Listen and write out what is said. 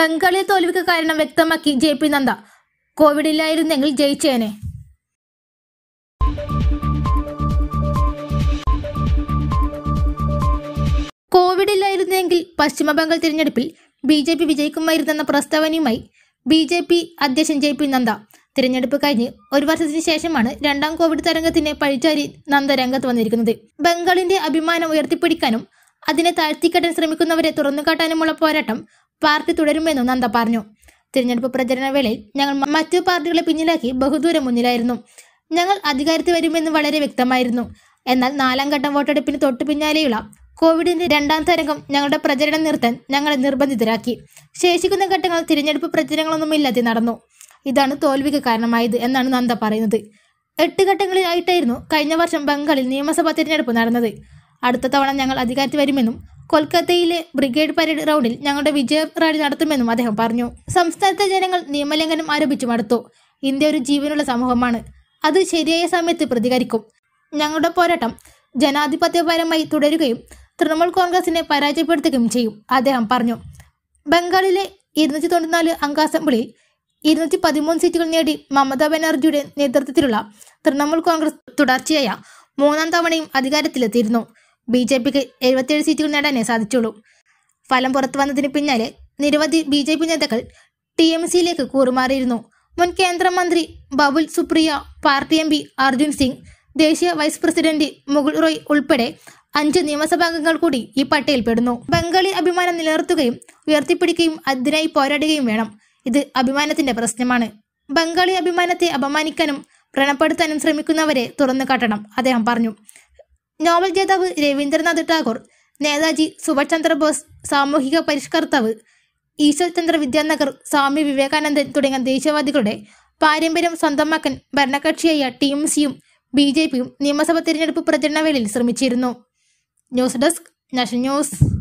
ബംഗാളിലെ തോൽവിക്ക് കാരണം വ്യക്തമാക്കി ജെ പി നന്ദ കോവിഡ് ഇല്ലായിരുന്നെങ്കിൽ ജയിച്ചേനെ കോവിഡ് ഇല്ലായിരുന്നെങ്കിൽ പശ്ചിമബംഗാൾ തിരഞ്ഞെടുപ്പിൽ ബി ജെ പി വിജയിക്കുമായിരുന്നെന്ന പ്രസ്താവനയുമായി ബി ജെ പി അധ്യക്ഷൻ ജെ പി നന്ദ തിരഞ്ഞെടുപ്പ് കഴിഞ്ഞ് ഒരു വർഷത്തിന് ശേഷമാണ് രണ്ടാം കോവിഡ് തരംഗത്തിന് പഴിച്ചാരി നന്ദ രംഗത്ത് വന്നിരിക്കുന്നത് ബംഗാളിന്റെ അഭിമാനം ഉയർത്തിപ്പിടിക്കാനും അതിനെ താഴ്ത്തിക്കെട്ടാൻ ശ്രമിക്കുന്നവരെ തുറന്നുകാട്ടാനുമുള്ള പോരാട്ടം പാർട്ടി തുടരുമെന്നും നന്ദ പറഞ്ഞു തിരഞ്ഞെടുപ്പ് പ്രചരണ വേളയിൽ ഞങ്ങൾ മറ്റു പാർട്ടികളെ പിന്നിലാക്കി ബഹുദൂരം മുന്നിലായിരുന്നു ഞങ്ങൾ അധികാരത്തിൽ വരുമെന്ന് വളരെ വ്യക്തമായിരുന്നു എന്നാൽ നാലാം ഘട്ടം വോട്ടെടുപ്പിന് തൊട്ടു പിന്നാലെയുള്ള കോവിഡിന്റെ രണ്ടാം തരംഗം ഞങ്ങളുടെ പ്രചരണം നിർത്താൻ ഞങ്ങളെ നിർബന്ധിതരാക്കി ശേഷിക്കുന്ന ഘട്ടങ്ങൾ തിരഞ്ഞെടുപ്പ് പ്രചരണങ്ങളൊന്നും ഇല്ലാതെ നടന്നു ഇതാണ് തോൽവിക്ക് കാരണമായത് എന്നാണ് നന്ദ പറയുന്നത് എട്ട് ഘട്ടങ്ങളിലായിട്ടായിരുന്നു കഴിഞ്ഞ വർഷം ബംഗാളിൽ നിയമസഭാ തിരഞ്ഞെടുപ്പ് നടന്നത് അടുത്ത തവണ ഞങ്ങൾ അധികാരത്തിൽ വരുമെന്നും കൊൽക്കത്തയിലെ ബ്രിഗേഡ് പരേഡ് റൗണ്ടിൽ ഞങ്ങളുടെ വിജയ റാലി നടത്തുമെന്നും അദ്ദേഹം പറഞ്ഞു സംസ്ഥാനത്തെ ജനങ്ങൾ നിയമലംഘനം ആരോപിച്ചു മടുത്തു ഇന്ത്യ ഒരു ജീവനുള്ള സമൂഹമാണ് അത് ശരിയായ സമയത്ത് പ്രതികരിക്കും ഞങ്ങളുടെ പോരാട്ടം ജനാധിപത്യപരമായി തുടരുകയും തൃണമൂൽ കോൺഗ്രസിനെ പരാജയപ്പെടുത്തുകയും ചെയ്യും അദ്ദേഹം പറഞ്ഞു ബംഗാളിലെ ഇരുന്നൂറ്റി തൊണ്ണൂറ്റിനാല് അംഗ അസംബ്ലിയിൽ ഇരുന്നൂറ്റി പതിമൂന്ന് സീറ്റുകൾ നേടി മമതാ ബാനർജിയുടെ നേതൃത്വത്തിലുള്ള തൃണമൂൽ കോൺഗ്രസ് തുടർച്ചയായ മൂന്നാം തവണയും അധികാരത്തിലെത്തിയിരുന്നു ബി ജെ പിക്ക് എഴുപത്തിയേഴ് സീറ്റുകൾ നേടാനേ സാധിച്ചുള്ളൂ ഫലം പുറത്തു വന്നതിന് പിന്നാലെ നിരവധി ബി ജെ പി നേതാക്കൾ ടി എം സിയിലേക്ക് കൂറുമാറിയിരുന്നു മുൻ കേന്ദ്രമന്ത്രി ബബുൽ സുപ്രിയ പാർട്ടി എം പി അർജുൻ സിംഗ് ദേശീയ വൈസ് പ്രസിഡന്റ് മുകുൾ റോയ് ഉൾപ്പെടെ അഞ്ച് നിയമസഭാംഗങ്ങൾ കൂടി ഈ പട്ടികയിൽ പെടുന്നു ബംഗാളി അഭിമാനം നിലനിർത്തുകയും ഉയർത്തിപ്പിടിക്കുകയും അതിനായി പോരാടുകയും വേണം ഇത് അഭിമാനത്തിന്റെ പ്രശ്നമാണ് ബംഗാളി അഭിമാനത്തെ അപമാനിക്കാനും വ്രണപ്പെടുത്താനും ശ്രമിക്കുന്നവരെ തുറന്നു കാട്ടണം അദ്ദേഹം പറഞ്ഞു നോബൽ ജേതാവ് രവീന്ദ്രനാഥ് ടാഗോർ നേതാജി സുഭാഷ് ചന്ദ്രബോസ് സാമൂഹിക പരിഷ്കർത്താവ് ഈശ്വർചന്ദ്ര വിദ്യാനഗർ സ്വാമി വിവേകാനന്ദൻ തുടങ്ങിയ ദേശീയവാദികളുടെ പാരമ്പര്യം സ്വന്തമാക്കാൻ ഭരണകക്ഷിയായ ടി എം സിയും ബി ജെ പിയും നിയമസഭാ തിരഞ്ഞെടുപ്പ് പ്രചരണ വേളയിൽ ശ്രമിച്ചിരുന്നു ന്യൂസ് ഡെസ്ക് നാഷണൽ ന്യൂസ്